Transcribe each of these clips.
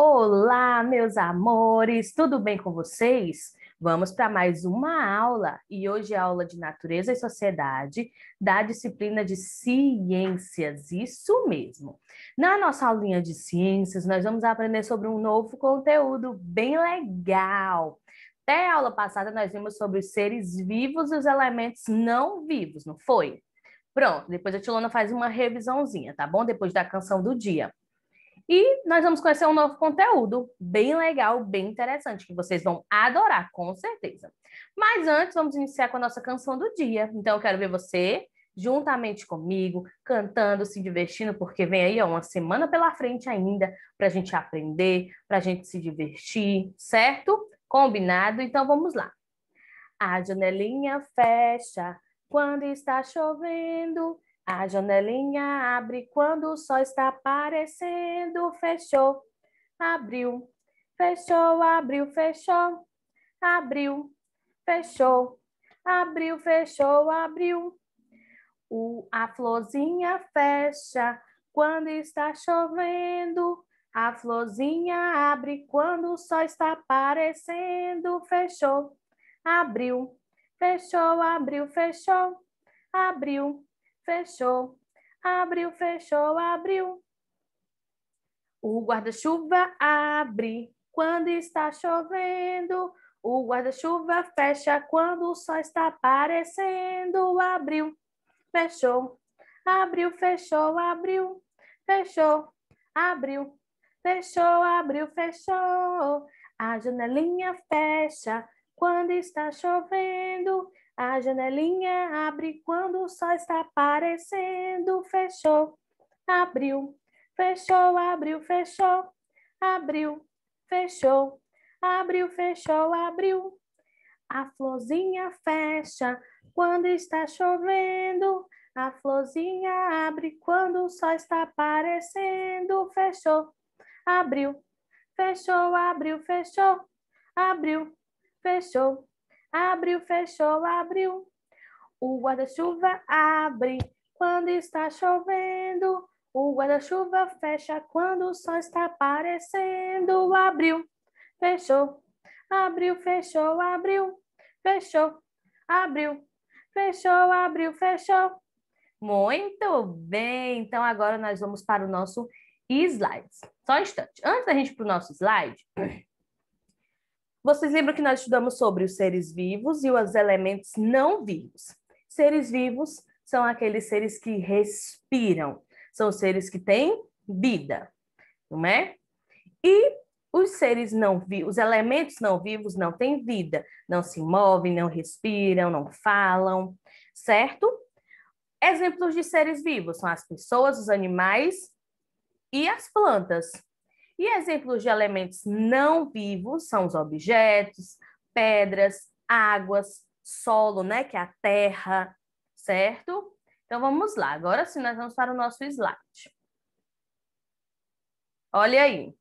Olá, meus amores, tudo bem com vocês? Vamos para mais uma aula e hoje é a aula de Natureza e Sociedade da disciplina de Ciências, isso mesmo. Na nossa aulinha de Ciências, nós vamos aprender sobre um novo conteúdo bem legal. Até a aula passada, nós vimos sobre os seres vivos e os elementos não vivos, não foi? Pronto, depois a Tilona faz uma revisãozinha, tá bom? Depois da canção do dia. E nós vamos conhecer um novo conteúdo bem legal, bem interessante, que vocês vão adorar, com certeza. Mas antes, vamos iniciar com a nossa canção do dia. Então, eu quero ver você juntamente comigo, cantando, se divertindo, porque vem aí ó, uma semana pela frente ainda para a gente aprender, para a gente se divertir, certo? Combinado? Então vamos lá. A janelinha fecha quando está chovendo a janelinha abre quando o sol está aparecendo. Fechou, abriu, fechou, abriu, fechou, abriu, fechou, abriu, fechou, abriu. O, a florzinha fecha quando está chovendo. A florzinha abre quando o sol está aparecendo. Fechou, abriu, fechou, abriu, fechou, abriu fechou, abriu, fechou, abriu. O guarda-chuva abre quando está chovendo. O guarda-chuva fecha quando o sol está aparecendo. Abriu, fechou, abriu, fechou, abriu, fechou, abriu, fechou, abriu, fechou. A janelinha fecha quando está chovendo. A janelinha abre quando o sol está aparecendo. Fechou, abriu, fechou, abriu, fechou, abriu, fechou, abriu, fechou, abriu. A florzinha fecha quando está chovendo. A florzinha abre quando o sol está aparecendo. Fechou, abriu, fechou, abriu, fechou, abriu, fechou Abriu, fechou, abriu. O guarda-chuva abre quando está chovendo. O guarda-chuva fecha quando o sol está aparecendo. Abriu, fechou, abriu, fechou, abriu, fechou, abriu, fechou, abriu, fechou. Muito bem! Então agora nós vamos para o nosso slide. Só um instante. Antes da gente ir para o nosso slide, vocês lembram que nós estudamos sobre os seres vivos e os elementos não vivos? Seres vivos são aqueles seres que respiram, são seres que têm vida, não é? E os seres não vivos, os elementos não vivos não têm vida, não se movem, não respiram, não falam, certo? Exemplos de seres vivos são as pessoas, os animais e as plantas. E exemplos de elementos não vivos são os objetos, pedras, águas, solo, né, que é a terra, certo? Então vamos lá. Agora sim nós vamos para o nosso slide. Olha aí.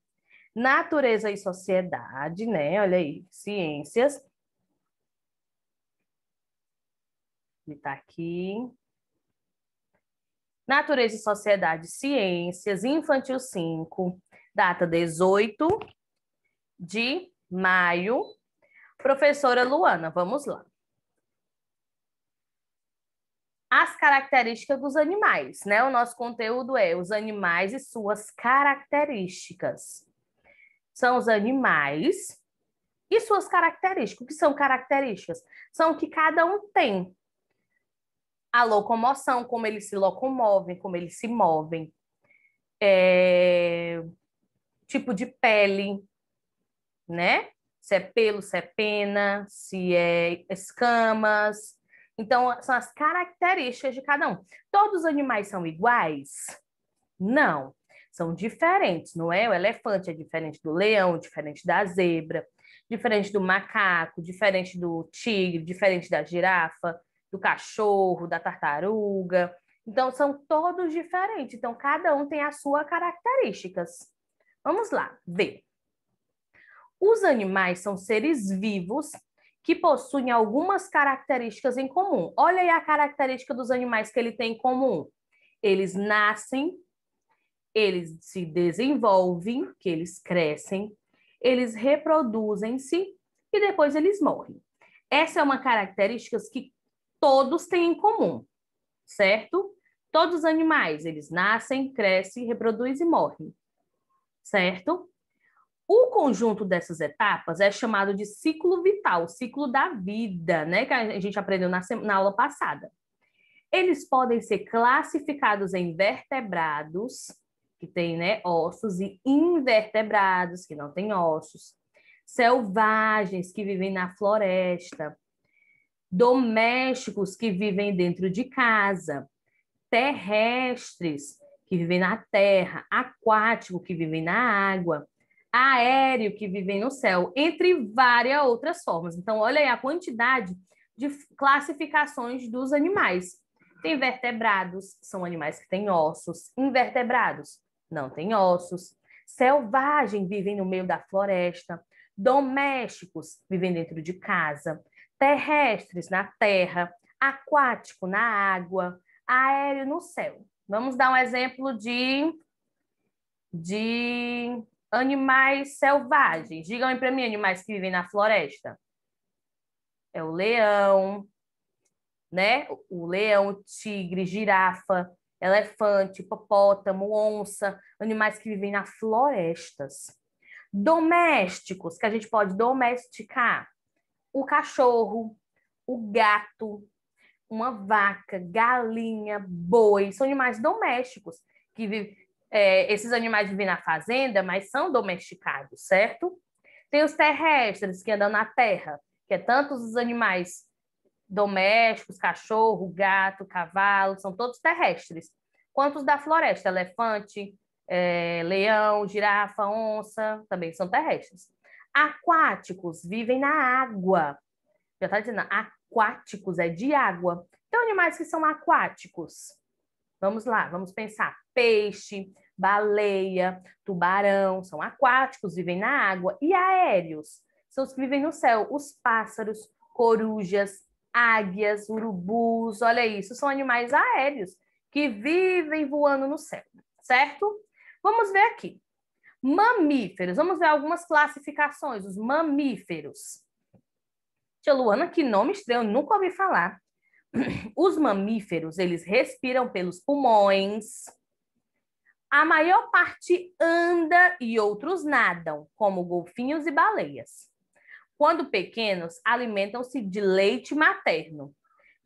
Natureza e sociedade, né? Olha aí, ciências. Ele está aqui. Natureza e Sociedade, Ciências, Infantil 5, data 18 de maio. Professora Luana, vamos lá. As características dos animais, né? O nosso conteúdo é os animais e suas características. São os animais e suas características. O que são características? São o que cada um tem. A locomoção, como eles se locomovem, como eles se movem. É tipo de pele, né? Se é pelo, se é pena, se é escamas. Então, são as características de cada um. Todos os animais são iguais? Não. São diferentes, não é? O elefante é diferente do leão, diferente da zebra, diferente do macaco, diferente do tigre, diferente da girafa, do cachorro, da tartaruga. Então, são todos diferentes. Então, cada um tem as suas características. Vamos lá, ver. Os animais são seres vivos que possuem algumas características em comum. Olha aí a característica dos animais que ele tem em comum. Eles nascem, eles se desenvolvem, que eles crescem, eles reproduzem-se e depois eles morrem. Essa é uma característica que todos têm em comum, certo? Todos os animais, eles nascem, crescem, reproduzem e morrem certo? O conjunto dessas etapas é chamado de ciclo vital, ciclo da vida, né? Que a gente aprendeu na, na aula passada. Eles podem ser classificados em vertebrados, que tem né, ossos, e invertebrados, que não tem ossos, selvagens, que vivem na floresta, domésticos, que vivem dentro de casa, terrestres, que vivem na terra, aquático, que vivem na água, aéreo, que vivem no céu, entre várias outras formas. Então, olha aí a quantidade de classificações dos animais. Tem vertebrados, são animais que têm ossos. Invertebrados, não têm ossos. Selvagem, vivem no meio da floresta. Domésticos, vivem dentro de casa. Terrestres, na terra. Aquático, na água. Aéreo, no céu. Vamos dar um exemplo de, de animais selvagens. Digam aí para mim animais que vivem na floresta. É o leão, né? O leão, o tigre, girafa, elefante, hipopótamo, onça, animais que vivem nas florestas. Domésticos, que a gente pode domesticar. O cachorro, o gato, uma vaca, galinha, boi, são animais domésticos que É, esses animais vivem na fazenda, mas são domesticados, certo? Tem os terrestres que andam na terra, que é tantos os animais domésticos, cachorro, gato, cavalo, são todos terrestres. Quanto os da floresta, elefante, é, leão, girafa, onça, também são terrestres. Aquáticos vivem na água. Já está dizendo, aquáticos aquáticos é de água. Então, animais que são aquáticos. Vamos lá, vamos pensar. Peixe, baleia, tubarão, são aquáticos, vivem na água. E aéreos, são os que vivem no céu. Os pássaros, corujas, águias, urubus, olha isso, são animais aéreos que vivem voando no céu, certo? Vamos ver aqui. Mamíferos, vamos ver algumas classificações, os mamíferos. Tia Luana, que nome estranho, nunca ouvi falar. Os mamíferos, eles respiram pelos pulmões. A maior parte anda e outros nadam, como golfinhos e baleias. Quando pequenos, alimentam-se de leite materno.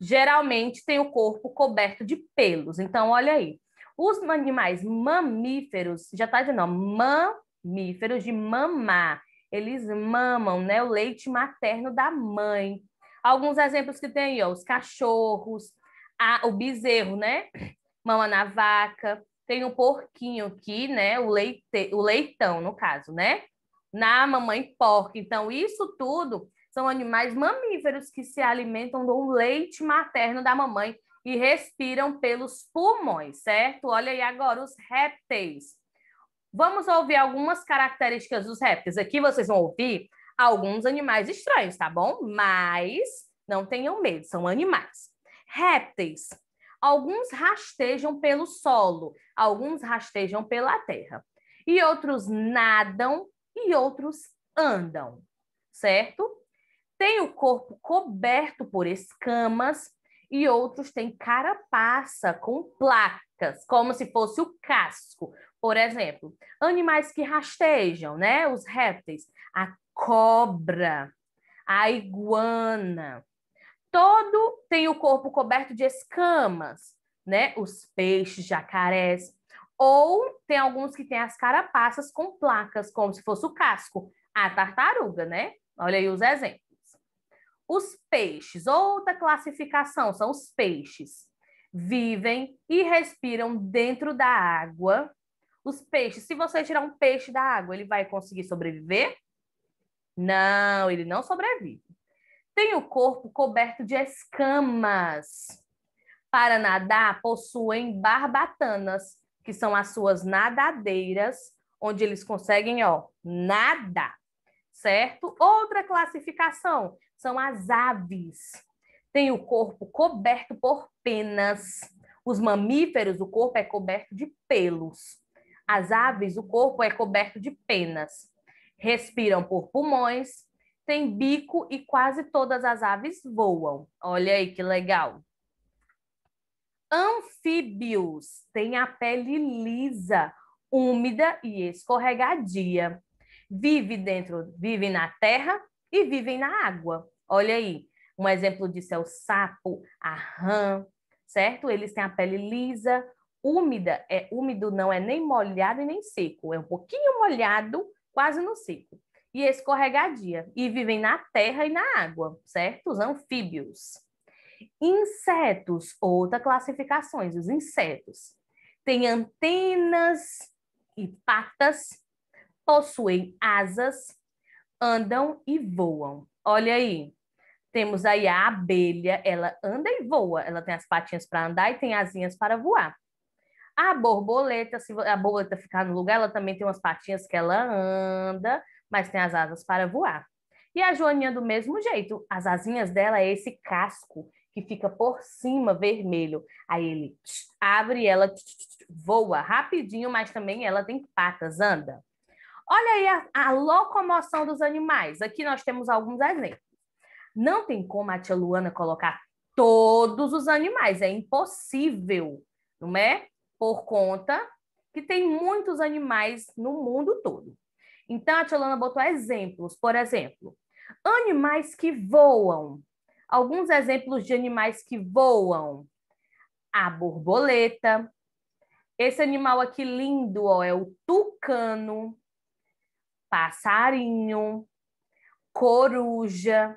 Geralmente tem o corpo coberto de pelos. Então, olha aí. Os animais mamíferos, já está de nome, mamíferos de mamar eles mamam, né? O leite materno da mãe. Alguns exemplos que tem, ó, os cachorros, a, o bezerro, né? Mama na vaca. Tem o porquinho aqui, né? O, leite, o leitão, no caso, né? Na mamãe porca. Então, isso tudo são animais mamíferos que se alimentam do leite materno da mamãe e respiram pelos pulmões, certo? Olha aí agora os répteis. Vamos ouvir algumas características dos répteis. Aqui vocês vão ouvir alguns animais estranhos, tá bom? Mas não tenham medo, são animais. Répteis. Alguns rastejam pelo solo, alguns rastejam pela terra. E outros nadam e outros andam, certo? Tem o corpo coberto por escamas e outros têm carapaça com placas, como se fosse o casco. Por exemplo, animais que rastejam, né? Os répteis, a cobra, a iguana. Todo tem o corpo coberto de escamas, né? Os peixes, jacarés. Ou tem alguns que têm as carapaças com placas, como se fosse o casco. A tartaruga, né? Olha aí os exemplos. Os peixes, outra classificação, são os peixes. Vivem e respiram dentro da água os peixes, se você tirar um peixe da água, ele vai conseguir sobreviver? Não, ele não sobrevive. Tem o corpo coberto de escamas. Para nadar, possuem barbatanas, que são as suas nadadeiras, onde eles conseguem, ó, nadar, certo? Outra classificação são as aves. Tem o corpo coberto por penas. Os mamíferos, o corpo é coberto de pelos. As aves, o corpo é coberto de penas. Respiram por pulmões, têm bico e quase todas as aves voam. Olha aí que legal. Anfíbios têm a pele lisa, úmida e escorregadia. Vive dentro, vivem na terra e vivem na água. Olha aí, um exemplo disso é o sapo, a rã, certo? Eles têm a pele lisa, úmida, é úmido não é nem molhado e nem seco, é um pouquinho molhado, quase no seco. E escorregadia, e vivem na terra e na água, certo? Os anfíbios. Insetos, outra classificações, os insetos. Têm antenas e patas, possuem asas, andam e voam. Olha aí, temos aí a abelha, ela anda e voa, ela tem as patinhas para andar e tem asinhas para voar. A borboleta, se a borboleta ficar no lugar, ela também tem umas patinhas que ela anda, mas tem as asas para voar. E a joaninha do mesmo jeito, as asinhas dela é esse casco que fica por cima vermelho. Aí ele abre e ela voa rapidinho, mas também ela tem patas, anda. Olha aí a, a locomoção dos animais. Aqui nós temos alguns exemplos. Não tem como a tia Luana colocar todos os animais, é impossível, não é? por conta que tem muitos animais no mundo todo. Então, a Tcholana botou exemplos. Por exemplo, animais que voam. Alguns exemplos de animais que voam. A borboleta. Esse animal aqui lindo ó, é o tucano. Passarinho. Coruja.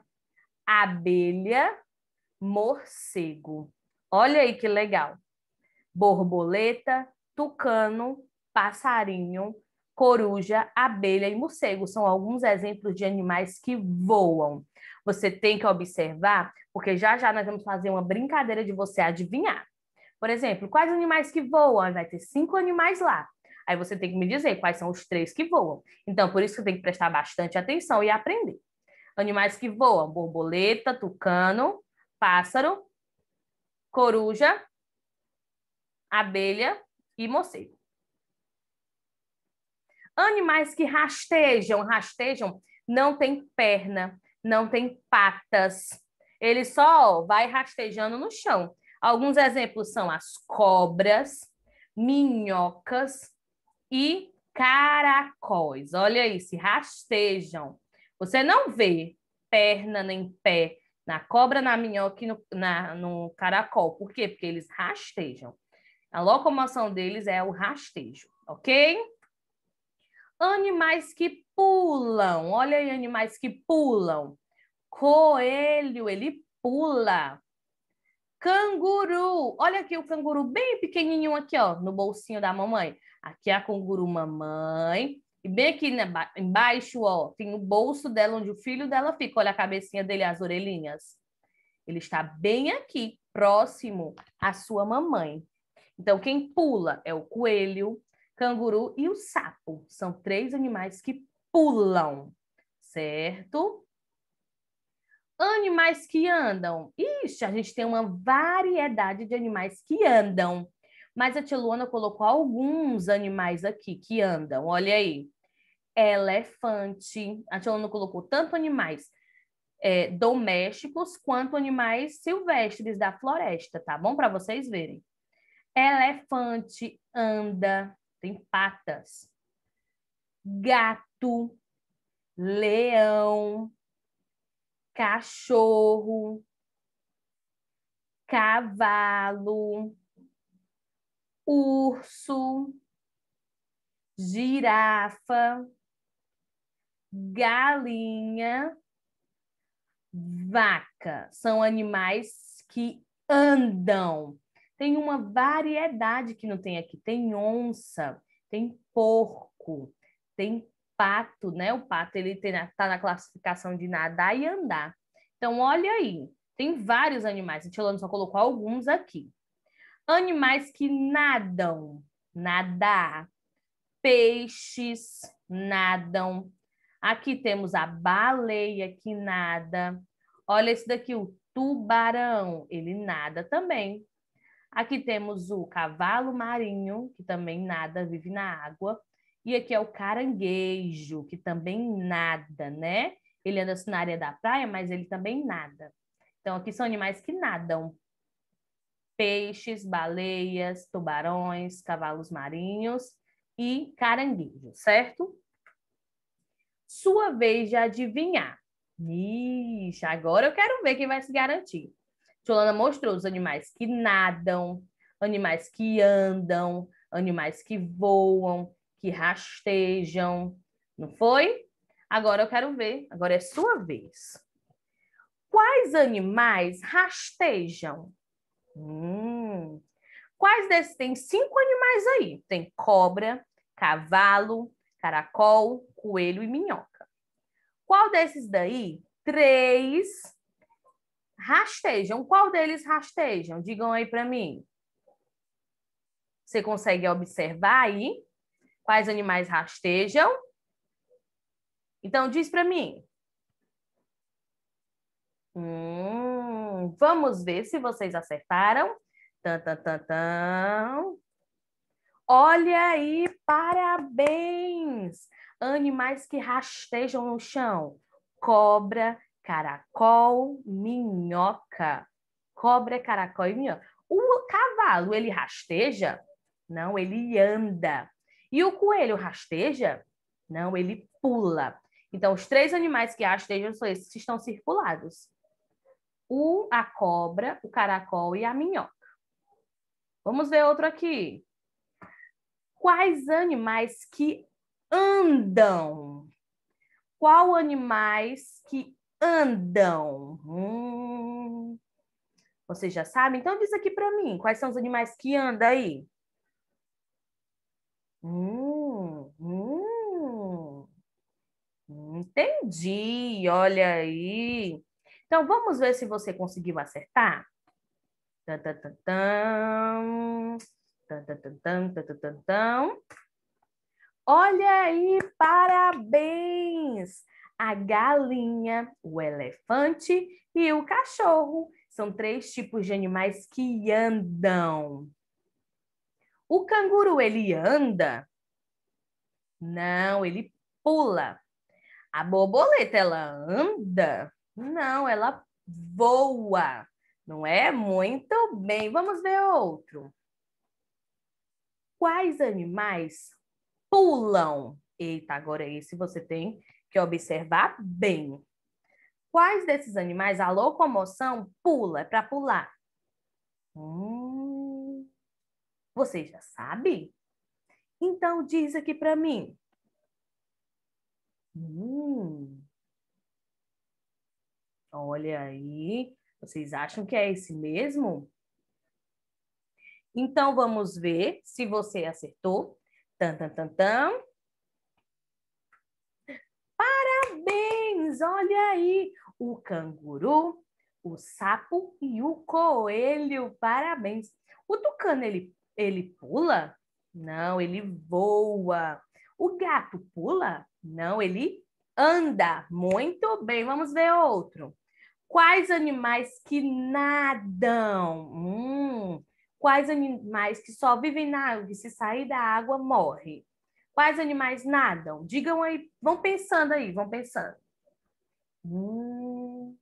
Abelha. Morcego. Olha aí que legal borboleta, tucano, passarinho, coruja, abelha e morcego. São alguns exemplos de animais que voam. Você tem que observar, porque já já nós vamos fazer uma brincadeira de você adivinhar. Por exemplo, quais animais que voam? Vai ter cinco animais lá. Aí você tem que me dizer quais são os três que voam. Então, por isso que tem que prestar bastante atenção e aprender. Animais que voam: borboleta, tucano, pássaro, coruja abelha e morcego. Animais que rastejam, rastejam, não tem perna, não tem patas. Ele só ó, vai rastejando no chão. Alguns exemplos são as cobras, minhocas e caracóis. Olha aí, se rastejam. Você não vê perna nem pé na cobra, na minhoca e no, na, no caracol. Por quê? Porque eles rastejam. A locomoção deles é o rastejo, ok? Animais que pulam. Olha aí, animais que pulam. Coelho, ele pula. Canguru. Olha aqui o canguru bem pequenininho aqui, ó, no bolsinho da mamãe. Aqui é a canguru mamãe. E bem aqui embaixo, ó, tem o bolso dela onde o filho dela fica. Olha a cabecinha dele, as orelhinhas. Ele está bem aqui, próximo à sua mamãe. Então, quem pula é o coelho, canguru e o sapo. São três animais que pulam, certo? Animais que andam. Ixi, a gente tem uma variedade de animais que andam. Mas a tia Luana colocou alguns animais aqui que andam. Olha aí. Elefante. A tia Luana colocou tanto animais é, domésticos quanto animais silvestres da floresta, tá bom? Para vocês verem. Elefante anda, tem patas. Gato, leão, cachorro, cavalo, urso, girafa, galinha, vaca. São animais que andam. Tem uma variedade que não tem aqui. Tem onça, tem porco, tem pato, né? O pato ele está na classificação de nadar e andar. Então, olha aí, tem vários animais. A Tiolano só colocou alguns aqui. Animais que nadam, nadar. Peixes nadam. Aqui temos a baleia que nada. Olha esse daqui, o tubarão, ele nada também. Aqui temos o cavalo marinho, que também nada, vive na água. E aqui é o caranguejo, que também nada, né? Ele anda na área da praia, mas ele também nada. Então, aqui são animais que nadam. Peixes, baleias, tubarões, cavalos marinhos e caranguejo, certo? Sua vez de adivinhar. Ixi, agora eu quero ver quem vai se garantir. Solana mostrou os animais que nadam, animais que andam, animais que voam, que rastejam. Não foi? Agora eu quero ver, agora é sua vez. Quais animais rastejam? Hum. Quais desses? Tem cinco animais aí. Tem cobra, cavalo, caracol, coelho e minhoca. Qual desses daí? Três rastejam. Qual deles rastejam? Digam aí para mim. Você consegue observar aí quais animais rastejam? Então diz para mim. Hum, vamos ver se vocês acertaram. Tan, tan, tan, tan. Olha aí, parabéns! Animais que rastejam no chão: cobra, caracol, minhoca. Cobra, caracol e minhoca. O cavalo, ele rasteja? Não, ele anda. E o coelho rasteja? Não, ele pula. Então, os três animais que rastejam são esses que estão circulados. O, a cobra, o caracol e a minhoca. Vamos ver outro aqui. Quais animais que andam? Qual animais que andam? Hum. Vocês já sabem? Então diz aqui para mim, quais são os animais que andam aí? Hum, hum. Entendi, olha aí. Então vamos ver se você conseguiu acertar. Olha aí, parabéns! a galinha, o elefante e o cachorro. São três tipos de animais que andam. O canguru, ele anda? Não, ele pula. A borboleta, ela anda? Não, ela voa. Não é? Muito bem. Vamos ver outro. Quais animais pulam? Eita, agora esse você tem que observar bem. Quais desses animais a locomoção pula, é para pular? Hum, você já sabe? Então diz aqui para mim. Hum, olha aí, vocês acham que é esse mesmo? Então vamos ver se você acertou. Tan, tan, tan, tan. olha aí, o canguru, o sapo e o coelho. Parabéns. O tucano, ele, ele pula? Não, ele voa. O gato pula? Não, ele anda. Muito bem, vamos ver outro. Quais animais que nadam? Hum. Quais animais que só vivem na água e se sair da água morre? Quais animais nadam? Digam aí, vão pensando aí, vão pensando. Hum.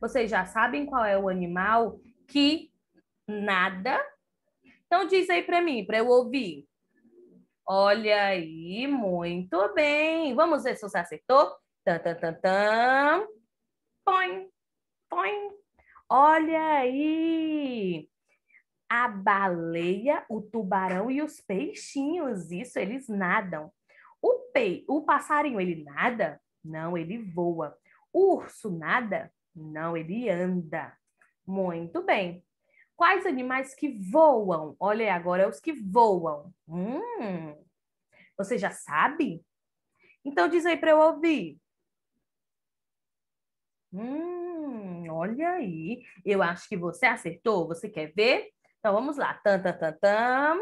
Vocês já sabem qual é o animal que nada? Então diz aí para mim, para eu ouvir. Olha aí, muito bem. Vamos ver se você acertou. Tan, tan, tan, tan. Põe, põe. Olha aí. A baleia, o tubarão e os peixinhos, isso eles nadam. O pei, o passarinho ele nada? Não, ele voa. Urso nada? Não, ele anda. Muito bem. Quais animais que voam? Olha aí, agora é os que voam. Hum, você já sabe? Então diz aí para eu ouvir. Hum, olha aí. Eu acho que você acertou. Você quer ver? Então vamos lá. Tan, tan, tan,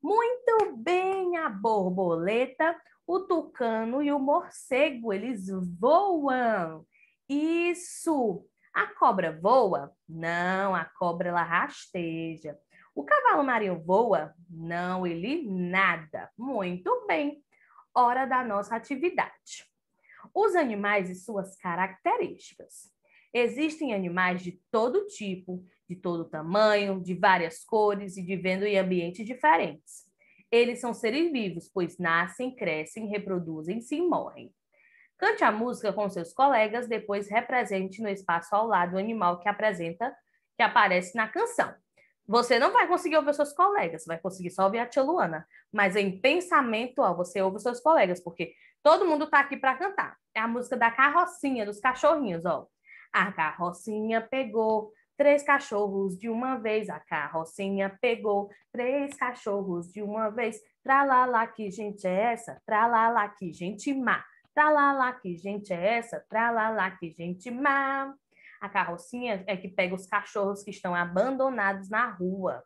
Muito bem, a borboleta o tucano e o morcego, eles voam. Isso. A cobra voa? Não, a cobra ela rasteja. O cavalo marinho voa? Não, ele nada. Muito bem. Hora da nossa atividade. Os animais e suas características. Existem animais de todo tipo, de todo tamanho, de várias cores e vivendo em ambientes diferentes. Eles são seres vivos, pois nascem, crescem, reproduzem-se e morrem. Cante a música com seus colegas, depois represente no espaço ao lado o animal que apresenta, que aparece na canção. Você não vai conseguir ouvir seus colegas, vai conseguir só ouvir a tia Luana. Mas em pensamento, ó, você ouve seus colegas, porque todo mundo tá aqui para cantar. É a música da carrocinha, dos cachorrinhos, ó. A carrocinha pegou Três cachorros de uma vez, a carrocinha pegou. Três cachorros de uma vez, tralalá, que gente é essa? Tralalá, que gente má. Tralalá, que gente é essa? Tralalá, que gente má. A carrocinha é que pega os cachorros que estão abandonados na rua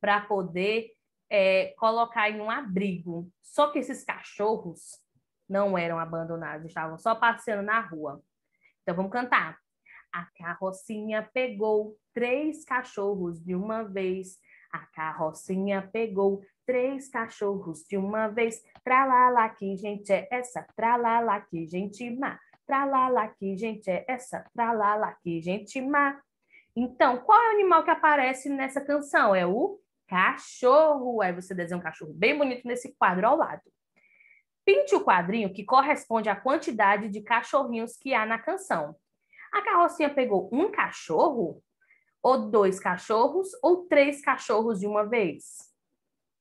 para poder é, colocar em um abrigo. Só que esses cachorros não eram abandonados, estavam só passeando na rua. Então vamos cantar. A carrocinha pegou três cachorros de uma vez. A carrocinha pegou três cachorros de uma vez. Tralala, que gente é essa? Tralala, que gente má. Tralala, que gente é essa? Tralala, que gente má. Então, qual é o animal que aparece nessa canção? É o cachorro. Aí você desenha um cachorro bem bonito nesse quadro ao lado. Pinte o quadrinho que corresponde à quantidade de cachorrinhos que há na canção. A carrocinha pegou um cachorro? Ou dois cachorros? Ou três cachorros de uma vez?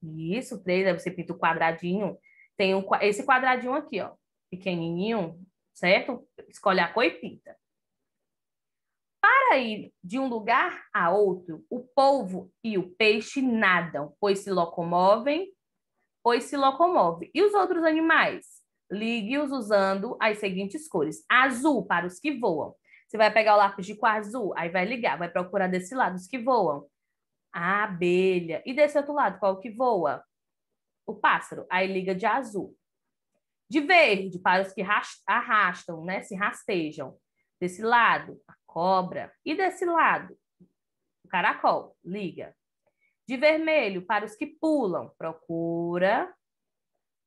Isso, três. Aí você pinta o quadradinho. Tem um, esse quadradinho aqui, ó. Pequenininho, certo? Escolhe a cor e pinta. Para ir de um lugar a outro, o polvo e o peixe nadam, pois se locomovem, pois se locomove. E os outros animais? Ligue-os usando as seguintes cores: azul para os que voam, você vai pegar o lápis de cor azul, aí vai ligar, vai procurar desse lado os que voam. A abelha. E desse outro lado, qual que voa? O pássaro. Aí liga de azul. De verde, para os que arrastam, né? Se rastejam. Desse lado, a cobra. E desse lado, o caracol. Liga. De vermelho, para os que pulam. Procura.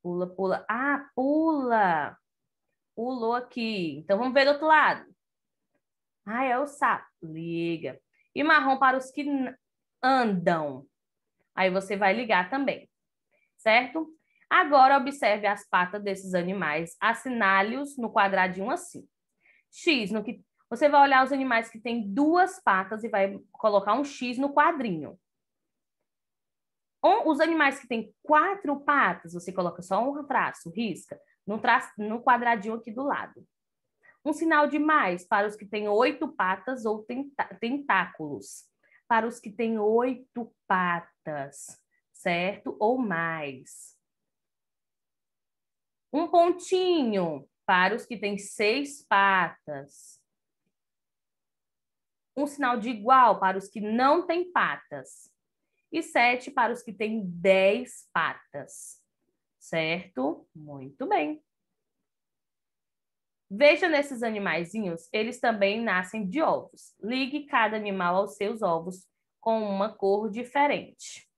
Pula, pula. Ah, pula. Pulou aqui. Então, vamos ver do outro lado. Ah, é o sapo. Liga. E marrom para os que andam. Aí você vai ligar também, certo? Agora observe as patas desses animais, assinale-os no quadradinho assim. X, no que você vai olhar os animais que têm duas patas e vai colocar um X no quadrinho. Um, os animais que têm quatro patas, você coloca só um traço, risca, no, traço, no quadradinho aqui do lado. Um sinal de mais para os que têm oito patas ou tentáculos. Para os que têm oito patas, certo? Ou mais. Um pontinho para os que têm seis patas. Um sinal de igual para os que não têm patas. E sete para os que têm dez patas. Certo? Muito bem. Veja nesses animaizinhos, eles também nascem de ovos. Ligue cada animal aos seus ovos com uma cor diferente.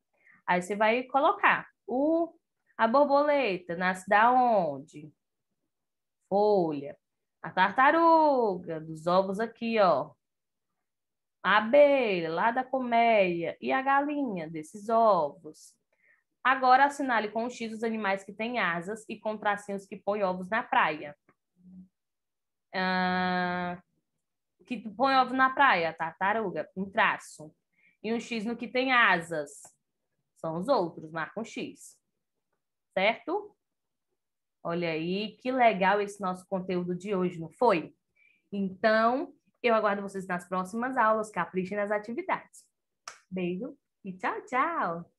Aí você vai colocar o a borboleta nasce da onde? Folha. A tartaruga, dos ovos aqui, ó. A abelha, lá da colmeia. E a galinha, desses ovos. Agora assinale com um X os animais que têm asas e com tracinhos que põem ovos na praia que põe ovo na praia, tartaruga, um traço. E um X no que tem asas. São os outros, marca um X. Certo? Olha aí, que legal esse nosso conteúdo de hoje, não foi? Então, eu aguardo vocês nas próximas aulas. Caprichem nas atividades. Beijo e tchau, tchau!